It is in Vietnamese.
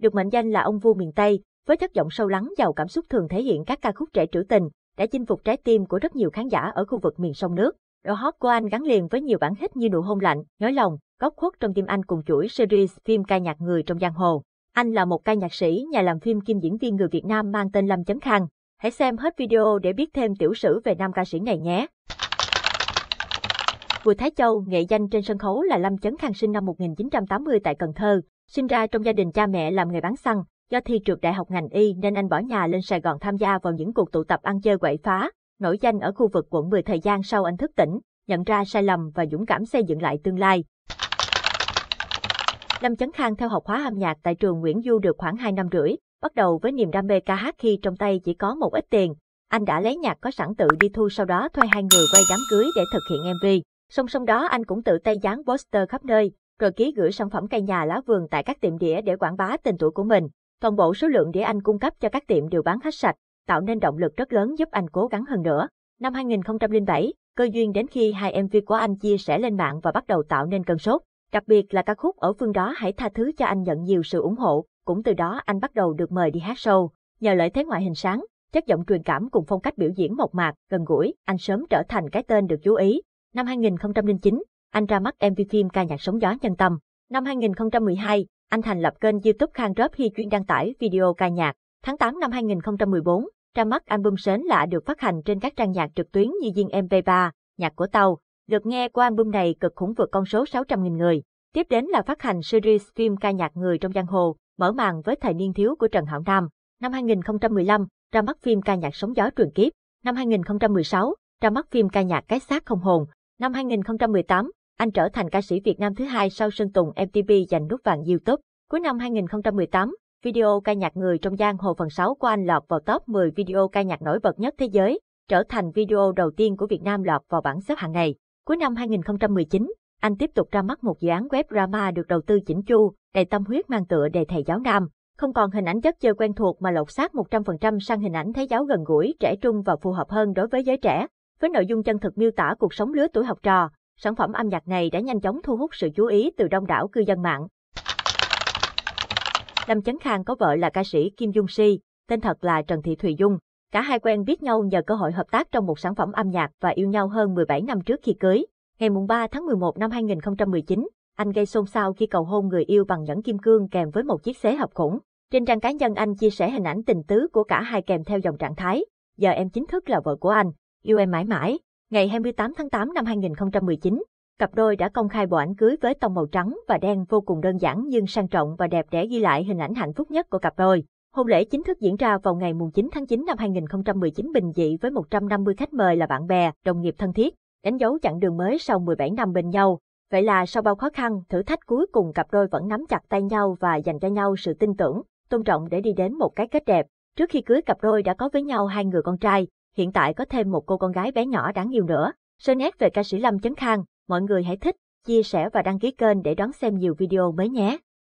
được mệnh danh là ông vua miền Tây, với chất giọng sâu lắng giàu cảm xúc thường thể hiện các ca khúc trẻ trữ tình, đã chinh phục trái tim của rất nhiều khán giả ở khu vực miền sông nước. Đôi hot của anh gắn liền với nhiều bản hit như Nụ hôn lạnh, Nhói lòng, Góc khuất trong tim anh cùng chuỗi series phim ca nhạc người trong giang hồ. Anh là một ca nhạc sĩ, nhà làm phim kim diễn viên người Việt Nam mang tên Lâm Chấn Khang. Hãy xem hết video để biết thêm tiểu sử về nam ca sĩ này nhé. Bùi Thái Châu, nghệ danh trên sân khấu là Lâm Chấn Khang sinh năm 1980 tại Cần Thơ, sinh ra trong gia đình cha mẹ làm nghề bán xăng, do thi trượt đại học ngành y nên anh bỏ nhà lên Sài Gòn tham gia vào những cuộc tụ tập ăn chơi quậy phá, nổi danh ở khu vực quận 10 thời gian sau anh thức tỉnh, nhận ra sai lầm và dũng cảm xây dựng lại tương lai. Lâm Chấn Khang theo học khóa âm nhạc tại trường Nguyễn Du được khoảng 2 năm rưỡi, bắt đầu với niềm đam mê ca hát khi trong tay chỉ có một ít tiền. Anh đã lấy nhạc có sẵn tự đi thu sau đó thuê hai người quay đám cưới để thực hiện MV. Song song đó anh cũng tự tay dán poster khắp nơi, rồi ký gửi sản phẩm cây nhà lá vườn tại các tiệm đĩa để quảng bá tên tuổi của mình. Toàn bộ số lượng đĩa anh cung cấp cho các tiệm đều bán hết sạch, tạo nên động lực rất lớn giúp anh cố gắng hơn nữa. Năm 2007, cơ duyên đến khi hai MV của anh chia sẻ lên mạng và bắt đầu tạo nên cơn sốt. Đặc biệt là ca khúc ở phương đó hãy tha thứ cho anh nhận nhiều sự ủng hộ, cũng từ đó anh bắt đầu được mời đi hát show. Nhờ lợi thế ngoại hình sáng, chất giọng truyền cảm cùng phong cách biểu diễn mộc mạc, gần gũi, anh sớm trở thành cái tên được chú ý. Năm 2009, anh ra mắt MV phim ca nhạc Sóng Gió Nhân Tâm. Năm 2012, anh thành lập kênh YouTube Khang Rớp Hy chuyên đăng tải video ca nhạc. Tháng 8 năm 2014, ra mắt album Sến Lạ được phát hành trên các trang nhạc trực tuyến như Duyên MP3, Nhạc của Tàu. được nghe qua album này cực khủng vượt con số 600.000 người. Tiếp đến là phát hành series phim ca nhạc Người trong giang hồ, mở màn với Thời niên thiếu của Trần Hạo Nam. Năm 2015, ra mắt phim ca nhạc Sóng gió truyền kiếp. Năm 2016, ra mắt phim ca nhạc Cái xác không hồn. Năm 2018, anh trở thành ca sĩ Việt Nam thứ hai sau Sơn Tùng MTV giành nút vàng YouTube. Cuối năm 2018, video ca nhạc người trong giang hồ phần 6 của anh lọt vào top 10 video ca nhạc nổi bật nhất thế giới, trở thành video đầu tiên của Việt Nam lọt vào bảng xếp hạng này. Cuối năm 2019, anh tiếp tục ra mắt một dự án web drama được đầu tư chỉnh chu, đầy tâm huyết mang tựa đề thầy giáo nam, không còn hình ảnh chất chơi quen thuộc mà lột xác 100% sang hình ảnh thấy giáo gần gũi, trẻ trung và phù hợp hơn đối với giới trẻ. Với nội dung chân thực miêu tả cuộc sống lứa tuổi học trò, sản phẩm âm nhạc này đã nhanh chóng thu hút sự chú ý từ đông đảo cư dân mạng. Lâm Chấn Khang có vợ là ca sĩ Kim Dung Si, tên thật là Trần Thị Thùy Dung. Cả hai quen biết nhau nhờ cơ hội hợp tác trong một sản phẩm âm nhạc và yêu nhau hơn 17 năm trước khi cưới. Ngày 3 tháng 11 năm 2019, anh gây xôn xao khi cầu hôn người yêu bằng nhẫn kim cương kèm với một chiếc xế hợp khủng. Trên trang cá nhân anh chia sẻ hình ảnh tình tứ của cả hai kèm theo dòng trạng thái, giờ em chính thức là vợ của anh yêu em mãi mãi. Ngày 28 tháng 8 năm 2019, cặp đôi đã công khai bộ ảnh cưới với tông màu trắng và đen vô cùng đơn giản nhưng sang trọng và đẹp để ghi lại hình ảnh hạnh phúc nhất của cặp đôi. Hôn lễ chính thức diễn ra vào ngày 9 tháng 9 năm 2019 bình dị với 150 khách mời là bạn bè, đồng nghiệp thân thiết, đánh dấu chặng đường mới sau 17 năm bên nhau. Vậy là sau bao khó khăn, thử thách cuối cùng cặp đôi vẫn nắm chặt tay nhau và dành cho nhau sự tin tưởng, tôn trọng để đi đến một cái kết đẹp. Trước khi cưới cặp đôi đã có với nhau hai người con trai, hiện tại có thêm một cô con gái bé nhỏ đáng yêu nữa. Sơn nét về ca sĩ Lâm Chấn Khang, mọi người hãy thích, chia sẻ và đăng ký kênh để đón xem nhiều video mới nhé.